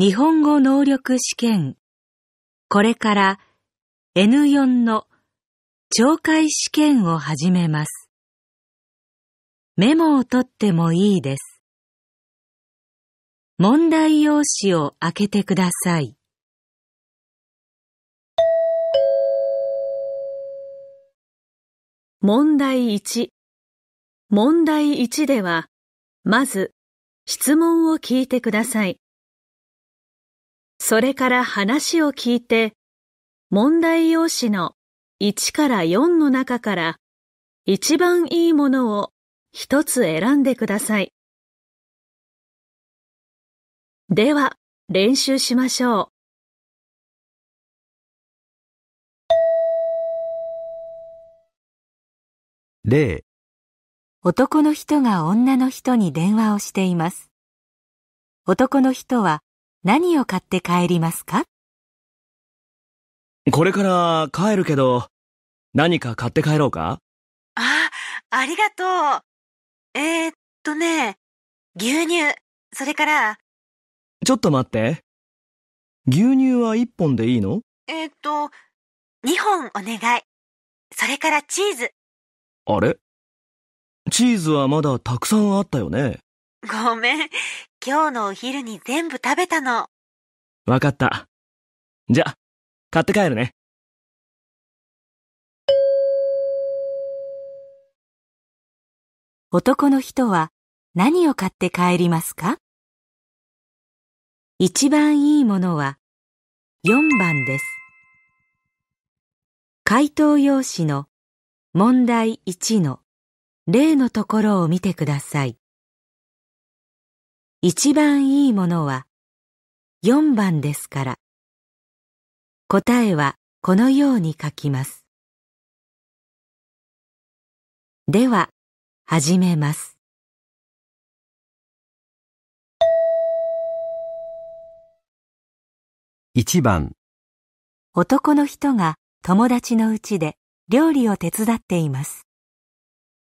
日本語能力試験。これから N4 の懲戒試験を始めます。メモを取ってもいいです。問題用紙を開けてください。問題1。問題1では、まず質問を聞いてください。それから話を聞いて、問題用紙の1から4の中から一番いいものを一つ選んでください。では、練習しましょう。例男の人が女の人に電話をしています。男の人は何を買って帰りますかこれから帰るけど、何か買って帰ろうかあ、ありがとう。えー、っとね、牛乳、それから。ちょっと待って。牛乳は1本でいいのえー、っと、2本お願い。それからチーズ。あれチーズはまだたくさんあったよね。ごめん。今日のお昼に全部食べたの。わかった。じゃ、買って帰るね。男の人は何を買って帰りますか一番いいものは4番です。回答用紙の問題1の例のところを見てください。一番いいものは4番ですから。答えはこのように書きます。では、始めます。1番男の人が友達のうちで料理を手伝っています。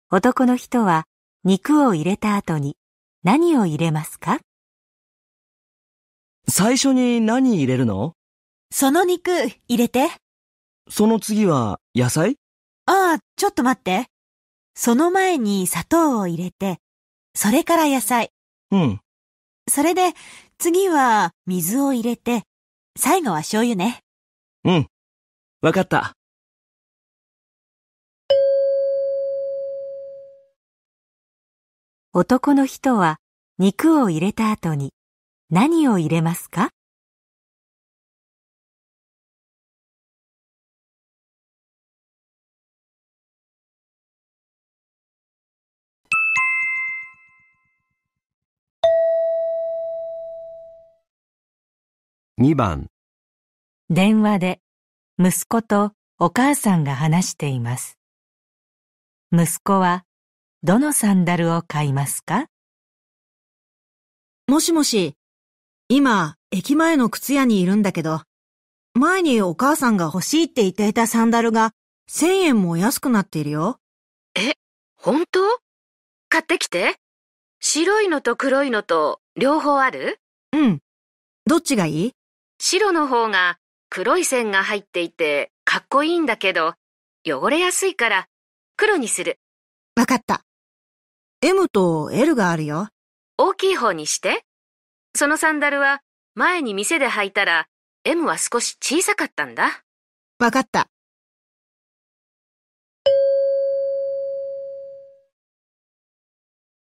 男の人は肉を入れた後に何を入れますか最初に何入れるのその肉入れて。その次は野菜ああ、ちょっと待って。その前に砂糖を入れて、それから野菜。うん。それで、次は水を入れて、最後は醤油ね。うん。わかった。男の人は肉を入れた後に何を入れますか2番電話で息子とお母さんが話しています息子はどのサンダルを買いますかもしもし、今、駅前の靴屋にいるんだけど、前にお母さんが欲しいって言っていたサンダルが、1000円も安くなっているよ。え、本当買ってきて。白いのと黒いのと、両方あるうん。どっちがいい白の方が黒い線が入っていてかっこいいんだけど、汚れやすいから黒にする。わかった。M と L があるよ。大きい方にして。そのサンダルは前に店で履いたら M は少し小さかったんだ。わかった。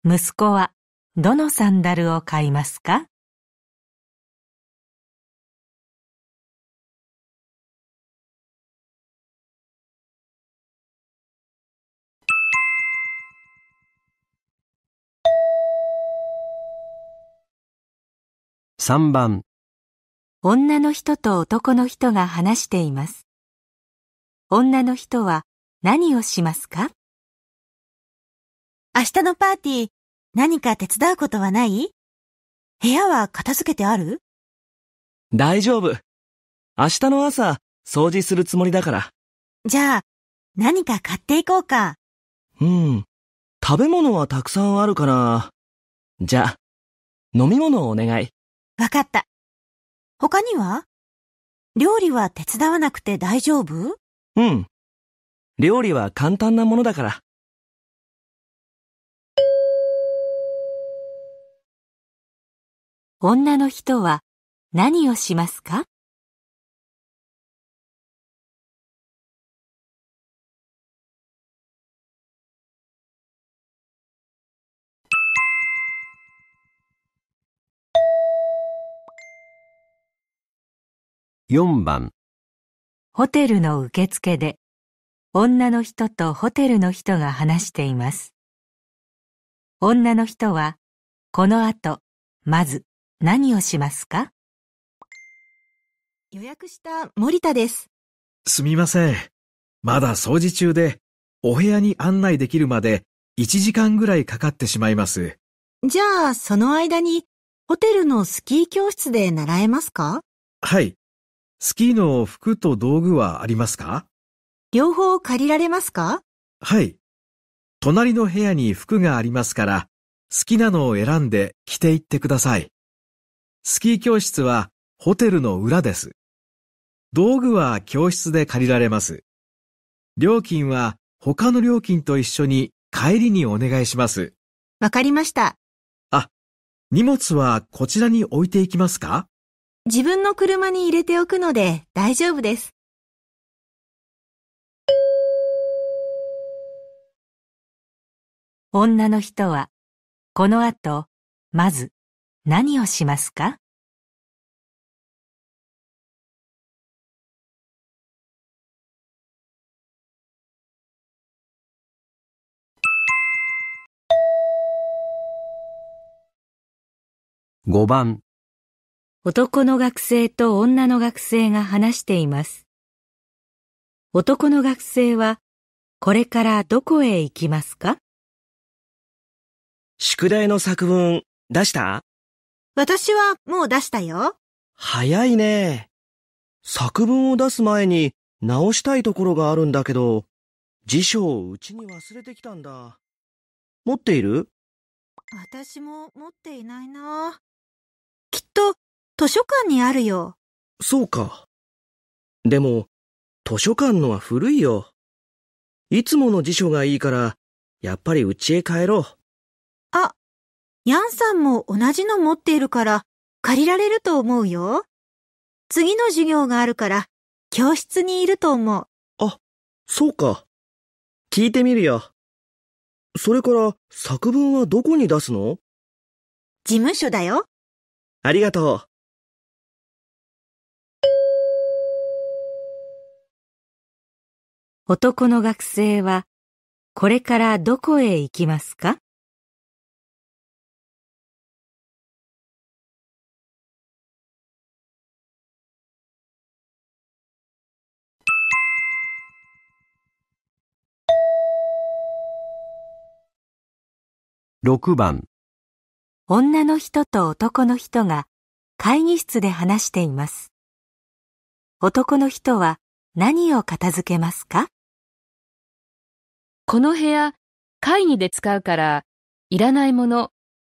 息子はどのサンダルを買いますか3番女の人と男の人が話しています女の人は何をしますか明日のパーティー何か手伝うことはない部屋は片付けてある大丈夫。明日の朝掃除するつもりだから。じゃあ何か買っていこうか。うん。食べ物はたくさんあるから。じゃあ飲み物をお願い。わかった。他には料理は手伝わなくて大丈夫うん。料理は簡単なものだから。女の人は何をしますか4番ホテルの受付で女の人とホテルの人が話しています女の人はこの後まず何をしますか予約した森田ですすみませんまだ掃除中でお部屋に案内できるまで1時間ぐらいかかってしまいますじゃあその間にホテルのスキー教室で習えますかはい。スキーの服と道具はありますか両方借りられますかはい。隣の部屋に服がありますから、好きなのを選んで着ていってください。スキー教室はホテルの裏です。道具は教室で借りられます。料金は他の料金と一緒に帰りにお願いします。わかりました。あ、荷物はこちらに置いていきますか自分の車に入れておくので大丈夫です。女の人は、この後、まず、何をしますか5番男の学生と女の学生が話しています。男の学生は、これからどこへ行きますか宿題の作文出した私はもう出したよ。早いね。作文を出す前に直したいところがあるんだけど、辞書をうちに忘れてきたんだ。持っている私も持っていないな。きっと図書館にあるよ。そうか。でも、図書館のは古いよ。いつもの辞書がいいから、やっぱり家へ帰ろう。あ、ヤンさんも同じの持っているから、借りられると思うよ。次の授業があるから、教室にいると思う。あ、そうか。聞いてみるよ。それから作文はどこに出すの事務所だよ。ありがとう。男の学生はこれからどこへ行きますか6番女の人と男の人が会議室で話しています。男の人は何を片付けますかこの部屋、会議で使うから、いらないもの、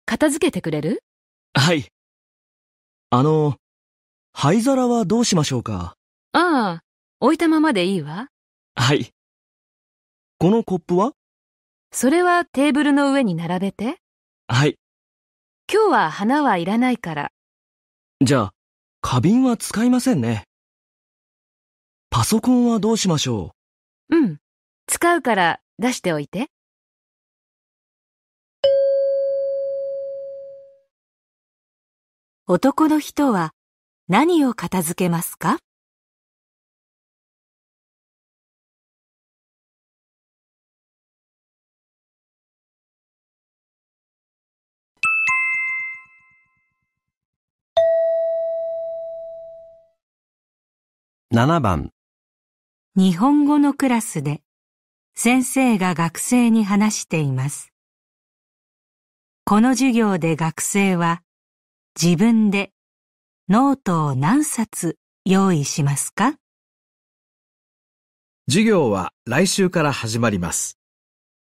片付けてくれるはい。あの、灰皿はどうしましょうかああ、置いたままでいいわ。はい。このコップはそれはテーブルの上に並べて。はい。今日は花はいらないから。じゃあ、花瓶は使いませんね。パソコンはどうしましょううん。使うから出しておいて。男の人は何を片付けますか7番日本語のクラスで先生が学生に話しています。この授業で学生は自分でノートを何冊用意しますか授業は来週から始まります。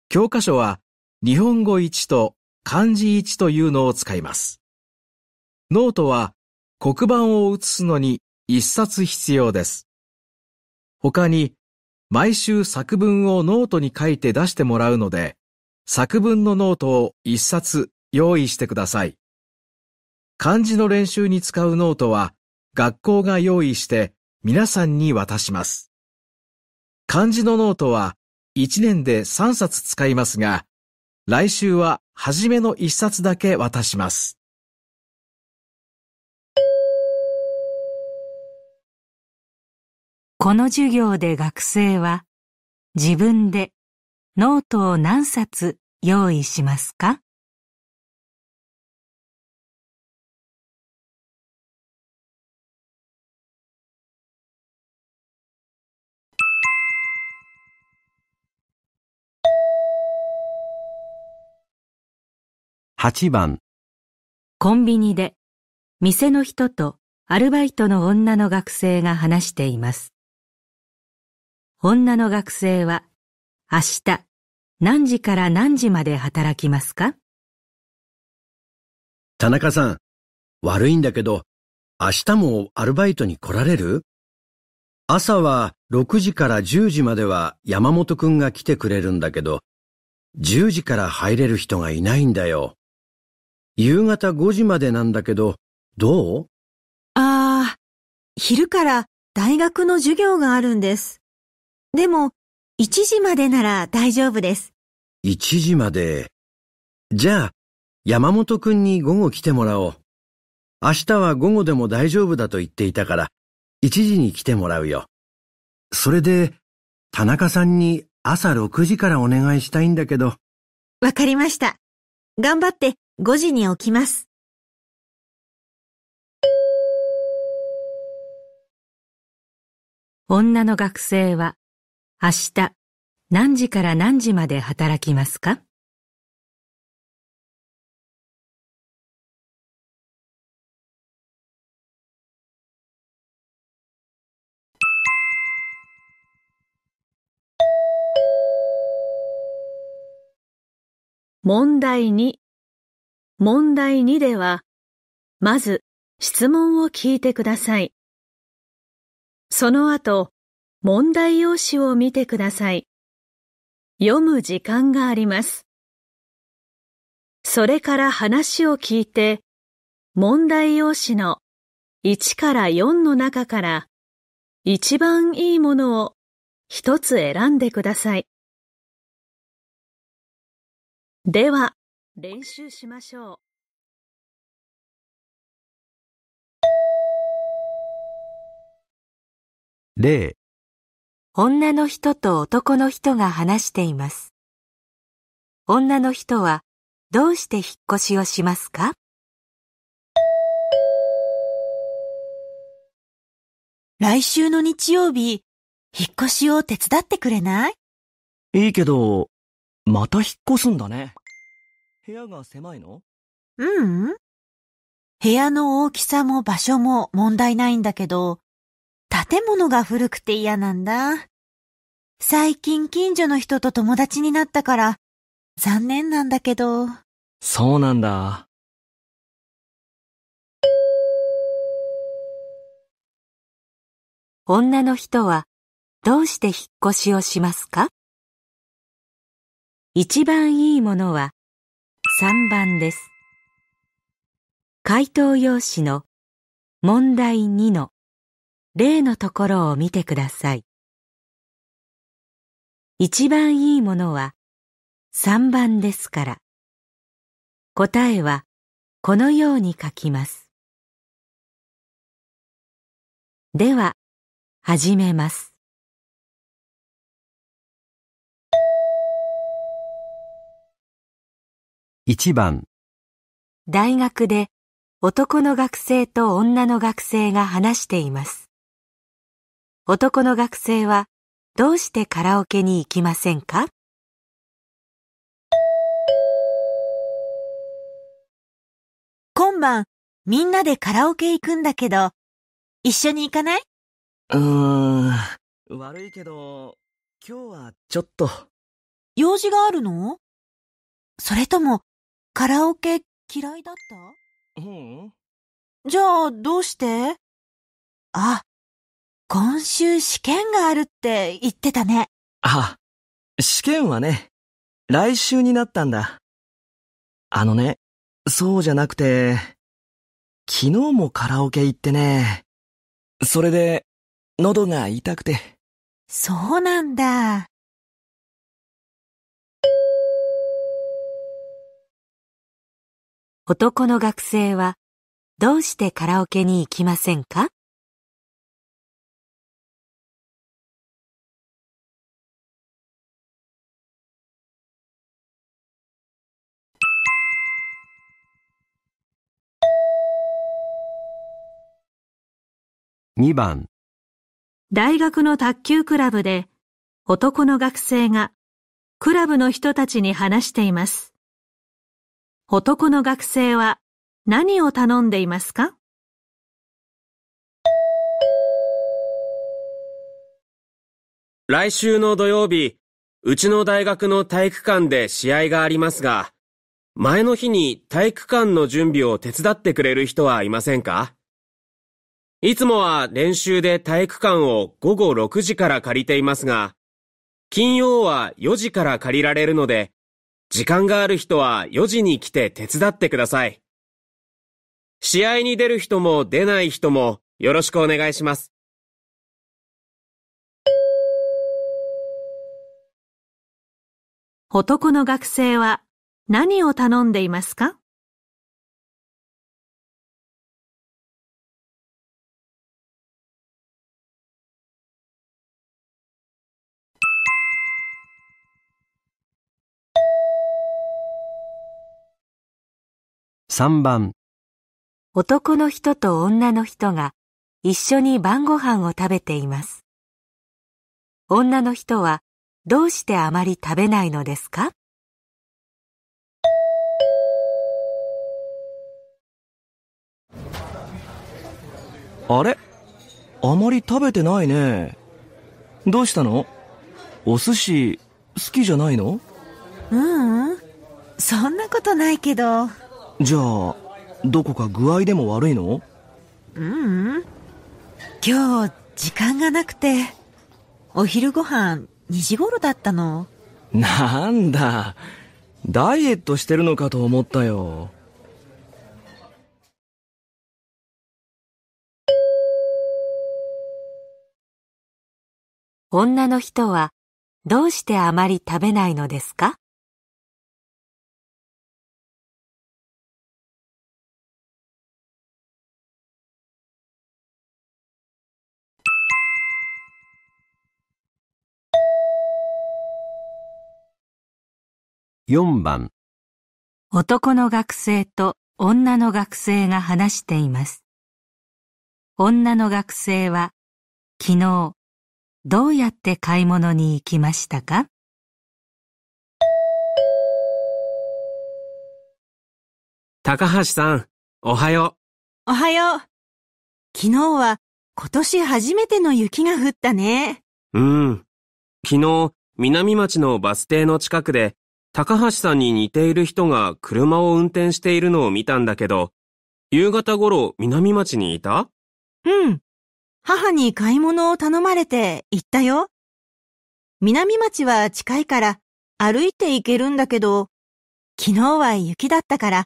教科書は日本語1と漢字1というのを使います。ノートは黒板を写すのに1冊必要です。他に毎週作文をノートに書いて出してもらうので、作文のノートを一冊用意してください。漢字の練習に使うノートは学校が用意して皆さんに渡します。漢字のノートは1年で3冊使いますが、来週は初めの1冊だけ渡します。この授業で学生は自分でノートを何冊用意しますか8番コンビニで店の人とアルバイトの女の学生が話しています女の学生は明日何時から何時まで働きますか田中さん、悪いんだけど、明日もアルバイトに来られる朝は6時から10時までは山本くんが来てくれるんだけど、10時から入れる人がいないんだよ。夕方5時までなんだけど、どうああ、昼から大学の授業があるんです。でも、1時までなら大丈夫です。1時まで。じゃあ、山本くんに午後来てもらおう。明日は午後でも大丈夫だと言っていたから、1時に来てもらうよ。それで、田中さんに朝6時からお願いしたいんだけど。わかりました。頑張って5時に起きます。女の学生は明日何時から何時まで働きますか問題2問題2では、まず質問を聞いてください。その後、問題用紙を見てください。読む時間があります。それから話を聞いて、問題用紙の1から4の中から一番いいものを一つ選んでください。では、練習しましょう。女の人と男の人が話しています。女の人はどうして引っ越しをしますか来週の日曜日、引っ越しを手伝ってくれないいいけど、また引っ越すんだね。部屋が狭いのううん。部屋の大きさも場所も問題ないんだけど、建物が古くて嫌なんだ。最近近所の人と友達になったから、残念なんだけど。そうなんだ。女の人はどうして引っ越しをしますか一番いいものは3番です。回答用紙の問題2の例のところを見てください。一番いいものは3番ですから。答えはこのように書きます。では、始めます。1番大学で男の学生と女の学生が話しています。男の学生はどうしてカラオケに行きませんか今晩みんなでカラオケ行くんだけど一緒に行かないうーん悪いけど今日はちょっと用事があるのそれともカラオケ嫌いだったうんじゃあどうしてあ今週試験があるって言ってたね。あ、試験はね、来週になったんだ。あのね、そうじゃなくて、昨日もカラオケ行ってね。それで、喉が痛くて。そうなんだ。男の学生は、どうしてカラオケに行きませんか2番大学の卓球クラブで男の学生がクラブの人たちに話しています。男の学生は何を頼んでいますか来週の土曜日、うちの大学の体育館で試合がありますが、前の日に体育館の準備を手伝ってくれる人はいませんかいつもは練習で体育館を午後6時から借りていますが、金曜は4時から借りられるので、時間がある人は4時に来て手伝ってください。試合に出る人も出ない人もよろしくお願いします。男の学生は何を頼んでいますか3番男の人と女の人が一緒に晩ご飯を食べています。女の人はどうしてあまり食べないのですかあれあまり食べてないね。どうしたのお寿司好きじゃないのううん。そんなことないけど。じゃあどこか具合でも悪いのううん今日時間がなくてお昼ご飯2時頃だったのなんだダイエットしてるのかと思ったよ女の人はどうしてあまり食べないのですか4番男の学生と女の学生が話しています。女の学生は昨日どうやって買い物に行きましたか高橋さん、おはよう。おはよう。昨日は今年初めての雪が降ったね。うん。昨日、南町のバス停の近くで高橋さんに似ている人が車を運転しているのを見たんだけど、夕方頃南町にいたうん。母に買い物を頼まれて行ったよ。南町は近いから歩いて行けるんだけど、昨日は雪だったから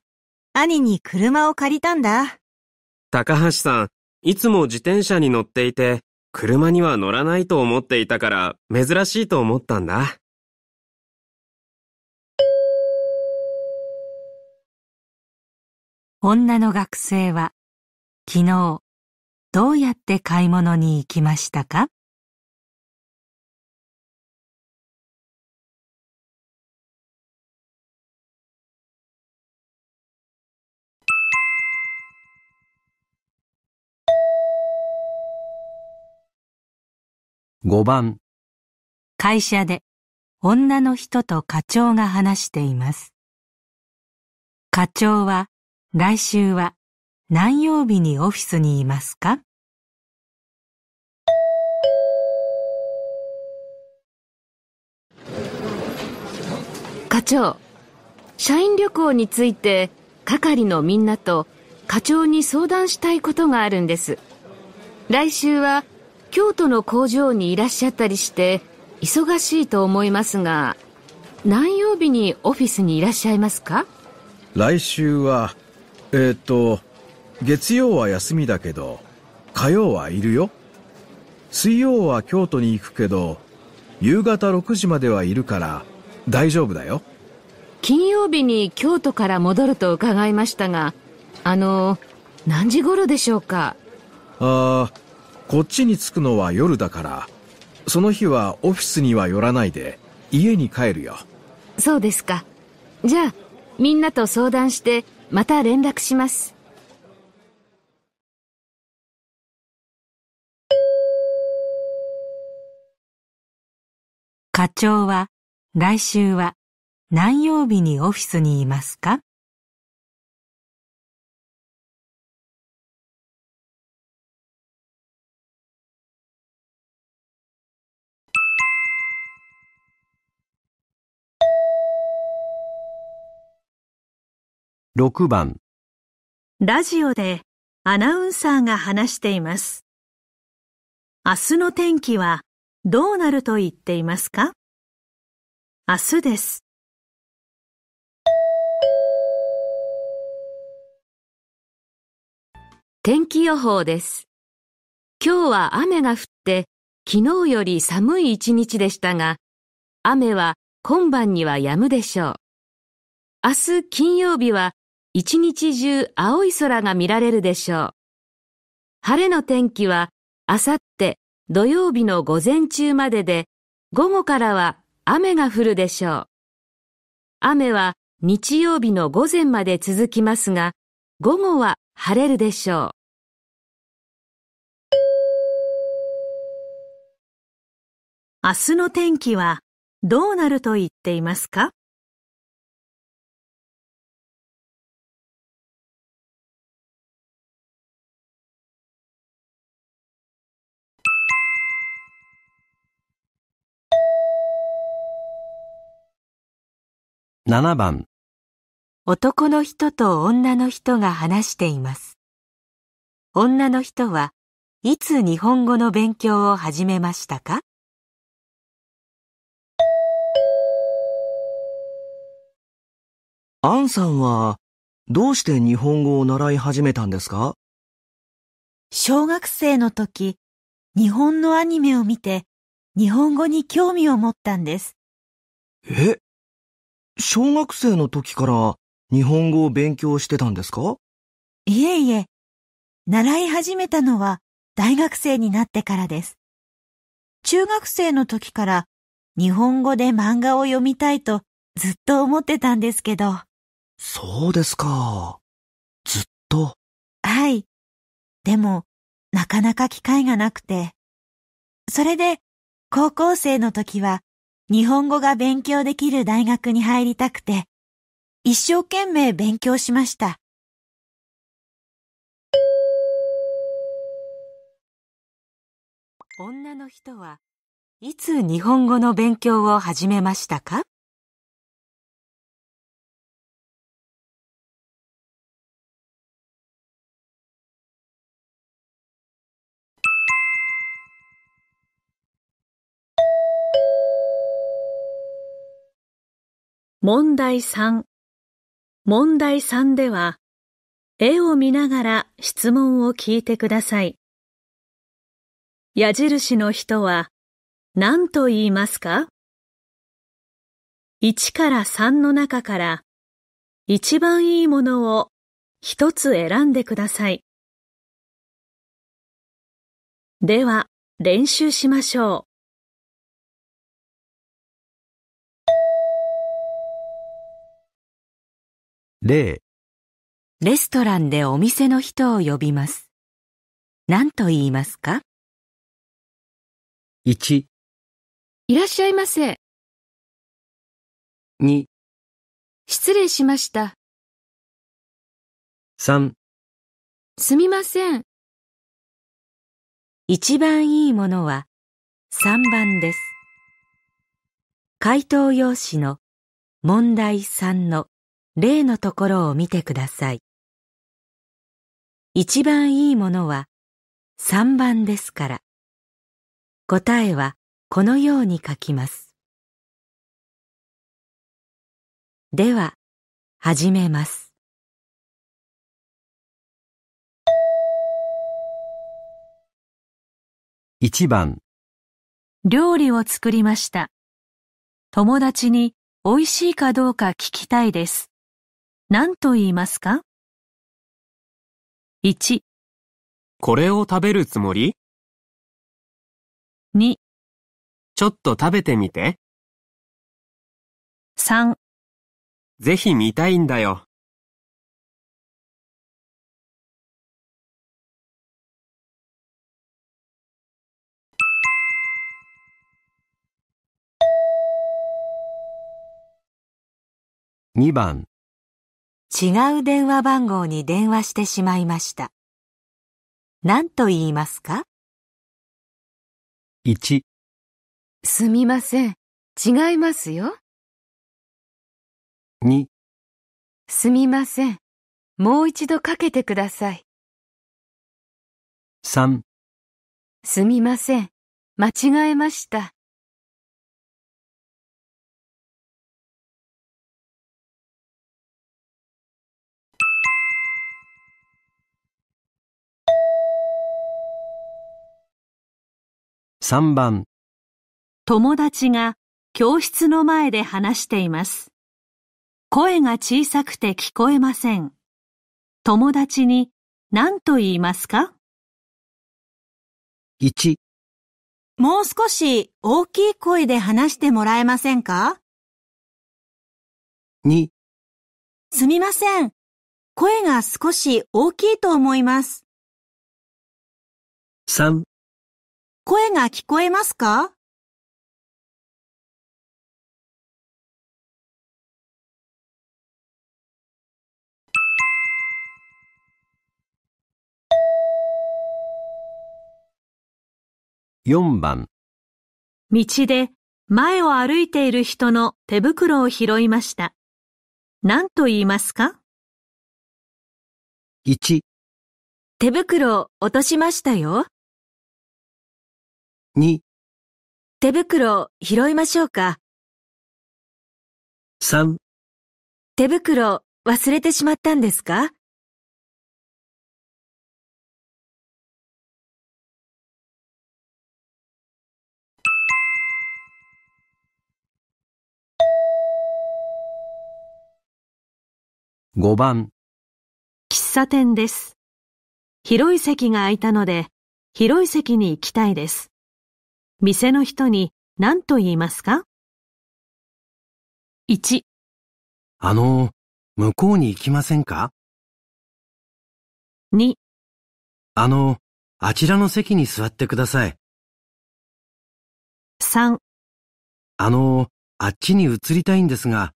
兄に車を借りたんだ。高橋さん、いつも自転車に乗っていて、車には乗らないと思っていたから珍しいと思ったんだ。女の学生は昨日どうやって買い物に行きましたか5番会社で女の人と課長が話しています課長は来週は何曜日にオフィスにいますか課長社員旅行について係のみんなと課長に相談したいことがあるんです来週は京都の工場にいらっしゃったりして忙しいと思いますが何曜日にオフィスにいらっしゃいますか来週はえー、っと、月曜は休みだけど、火曜はいるよ。水曜は京都に行くけど、夕方6時まではいるから大丈夫だよ。金曜日に京都から戻ると伺いましたが、あの、何時頃でしょうかああ、こっちに着くのは夜だから、その日はオフィスには寄らないで、家に帰るよ。そうですか。じゃあ、みんなと相談して、また連絡します課長は来週は何曜日にオフィスにいますか6番ラジオでアナウンサーが話しています。明日の天気はどうなると言っていますか明日です。天気予報です。今日は雨が降って昨日より寒い一日でしたが、雨は今晩には止むでしょう。明日金曜日は一日中青い空が見られるでしょう。晴れの天気は、あさって土曜日の午前中までで、午後からは雨が降るでしょう。雨は日曜日の午前まで続きますが、午後は晴れるでしょう。明日の天気はどうなると言っていますか7番男の人と女の人が話しています女の人はいつ日本語の勉強を始めましたかアさんはどうして日本語を習い始めたんですか小学生の時、日本のアニメを見て日本語に興味を持ったんです。え小学生の時から日本語を勉強してたんですかいえいえ、習い始めたのは大学生になってからです。中学生の時から日本語で漫画を読みたいとずっと思ってたんですけど。そうですか。ずっと。はい。でも、なかなか機会がなくて。それで、高校生の時は日本語が勉強できる大学に入りたくて、一生懸命勉強しました。女の人はいつ日本語の勉強を始めましたか問題3問題3では絵を見ながら質問を聞いてください矢印の人は何と言いますか ?1 から3の中から一番いいものを一つ選んでくださいでは練習しましょう例レストランでお店の人を呼びます。何と言いますか ?1、いらっしゃいませ。2、失礼しました。3、すみません。一番いいものは3番です。回答用紙の問題3の例のところを見てください。一番いいものは3番ですから。答えはこのように書きます。では、始めます。1番料理を作りました。友達に美味しいかどうか聞きたいです。何と言いますか ?1、これを食べるつもり2、ちょっと食べてみて。3、ぜひ見たいんだよ。2番違う電話番号に電話してしまいました。何と言いますか ?1 すみません。違いますよ。2すみません。もう一度かけてください。3すみません。間違えました。3番友達が教室の前で話しています。声が小さくて聞こえません。友達に何と言いますか ?1 もう少し大きい声で話してもらえませんか ?2 すみません。声が少し大きいと思います。3声が聞こえますか4番道で前を歩いている人の手袋を拾いました。何と言いますか ?1 手袋を落としましたよ。2手袋を拾いましょうか。3手袋忘れてしまったんですか5番喫茶店です。広い席が空いたので、広い席に行きたいです。店の人に何と言いますか ?1、あの、向こうに行きませんか2、あの、あちらの席に座ってください。3、あの、あっちに移りたいんですが、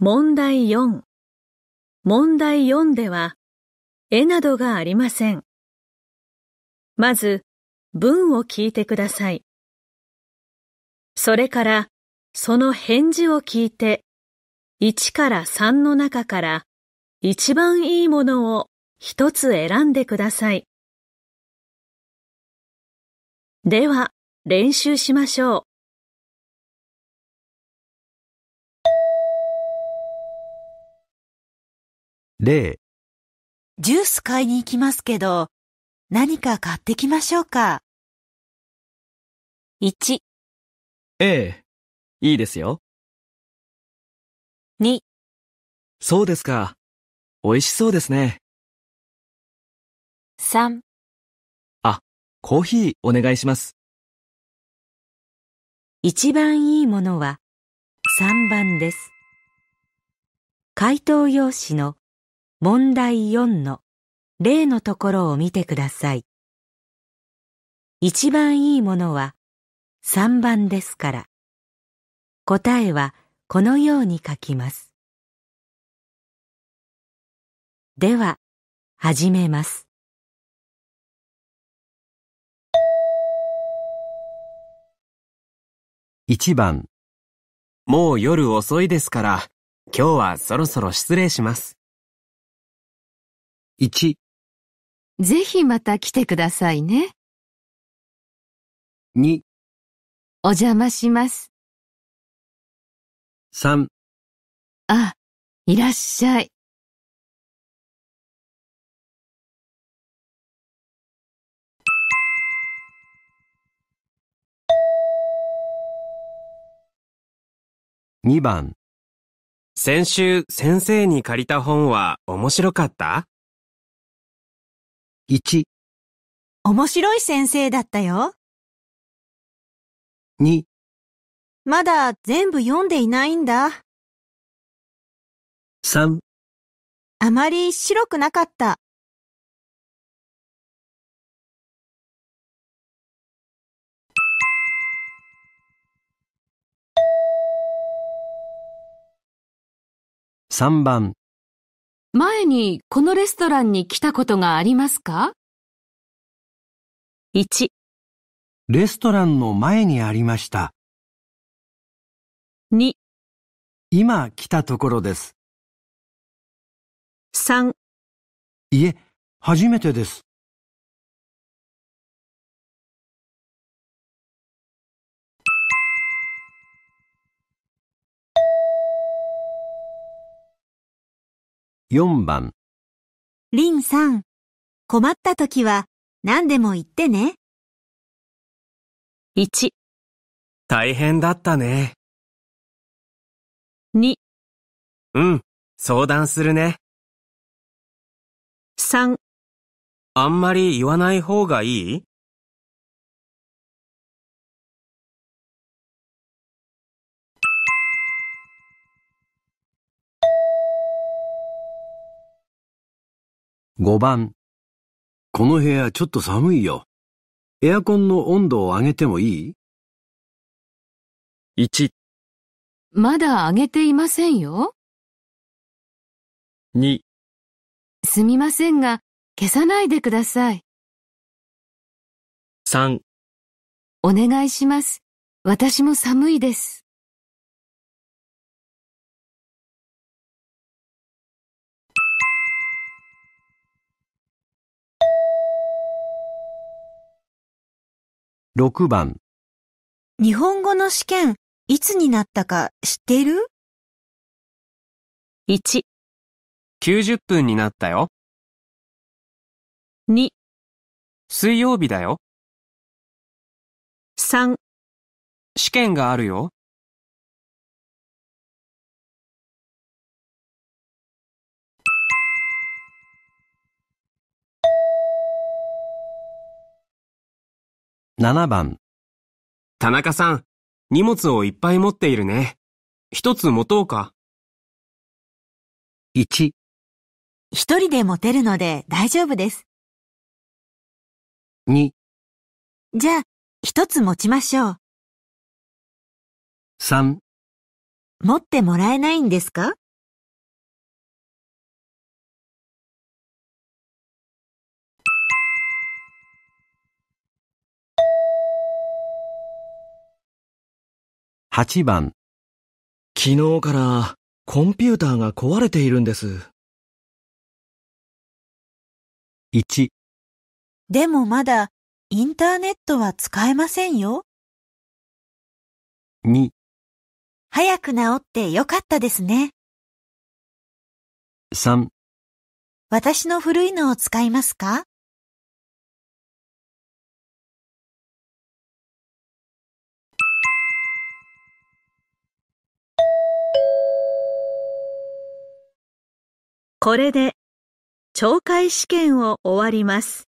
問題4問題4では、絵などがありません。まず、文を聞いてください。それから、その返事を聞いて、1から3の中から、一番いいものを一つ選んでください。では、練習しましょう。例ジュース買いに行きますけど、何か買ってきましょうか。1、ええ、いいですよ。2、そうですか。美味しそうですね。3、あ、コーヒーお願いします。一番いいものは3番です。回答用紙の問題4の例のところを見てください。一番いいものは3番ですから。答えはこのように書きます。では、始めます。1番もう夜遅いですから、今日はそろそろ失礼します。1ぜひまた来てくださいね。2お邪魔します。3あ、いらっしゃい。2番先週先生に借りた本は面白かった1面白い先生だったよ。2まだ全部読んでいないんだ。3あまり白くなかった。3番前にこのレストランに来たことがありますか ?1、レストランの前にありました。2、今来たところです。3、いえ、初めてです。4番リンさん、困った時は何でも言ってね。1、大変だったね。2、うん、相談するね。3、あんまり言わない方がいい5番。この部屋ちょっと寒いよ。エアコンの温度を上げてもいい ?1、まだ上げていませんよ。2、すみませんが、消さないでください。3お願いします。私も寒いです。6番日本語の試験いつになったか知ってる ?1、90分になったよ。2、水曜日だよ。3、試験があるよ。7番。田中さん、荷物をいっぱい持っているね。一つ持とうか。1、一人で持てるので大丈夫です。2、じゃあ、一つ持ちましょう。3持ってもらえないんですか8番昨日からコンピューターが壊れているんです。1でもまだインターネットは使えませんよ。2早く治ってよかったですね。3私の古いのを使いますかこれで懲戒試験を終わります。